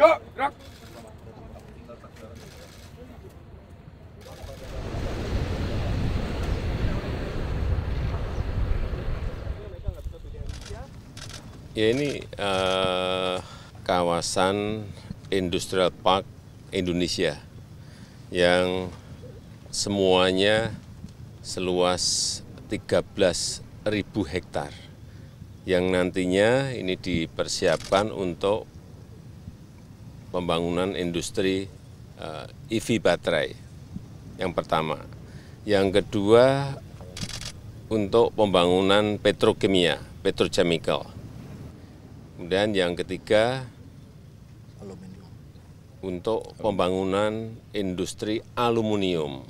Ya ini uh, kawasan industrial park Indonesia yang semuanya seluas 13.000 hektar yang nantinya ini dipersiapkan untuk pembangunan industri EV eh, e baterai yang pertama. Yang kedua untuk pembangunan petrokimia, petrochemical. Kemudian yang ketiga untuk pembangunan industri aluminium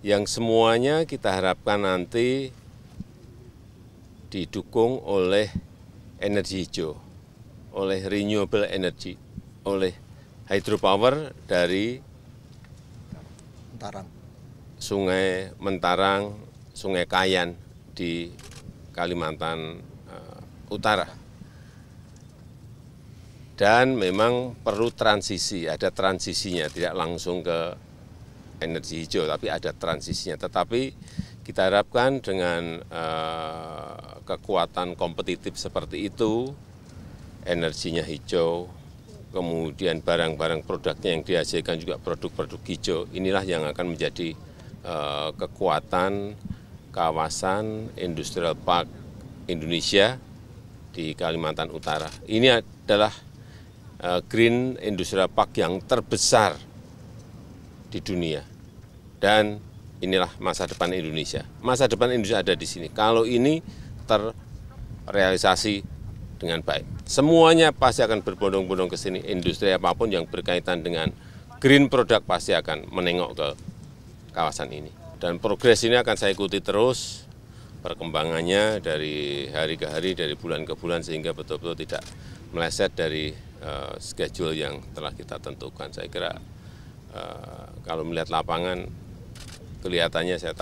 yang semuanya kita harapkan nanti didukung oleh energi hijau, oleh renewable energy, oleh hydropower dari Mentarang. Sungai Mentarang, Sungai Kayan di Kalimantan eh, Utara. Dan memang perlu transisi, ada transisinya, tidak langsung ke energi hijau, tapi ada transisinya. Tetapi kita harapkan dengan eh, kekuatan kompetitif seperti itu, energinya hijau, kemudian barang-barang produknya yang dihasilkan juga produk-produk hijau, inilah yang akan menjadi uh, kekuatan kawasan Industrial Park Indonesia di Kalimantan Utara. Ini adalah uh, Green Industrial Park yang terbesar di dunia. Dan inilah masa depan Indonesia. Masa depan Indonesia ada di sini. Kalau ini terrealisasi dengan baik. Semuanya pasti akan berbondong-bondong ke sini, industri apapun yang berkaitan dengan green product pasti akan menengok ke kawasan ini. Dan progres ini akan saya ikuti terus, perkembangannya dari hari ke hari, dari bulan ke bulan, sehingga betul-betul tidak meleset dari uh, schedule yang telah kita tentukan. Saya kira uh, kalau melihat lapangan, kelihatannya saya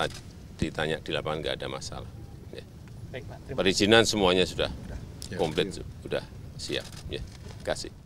ditanya di lapangan nggak ada masalah. Ya. Baik, Perizinan semuanya sudah komplit ya, sudah siap ya kasih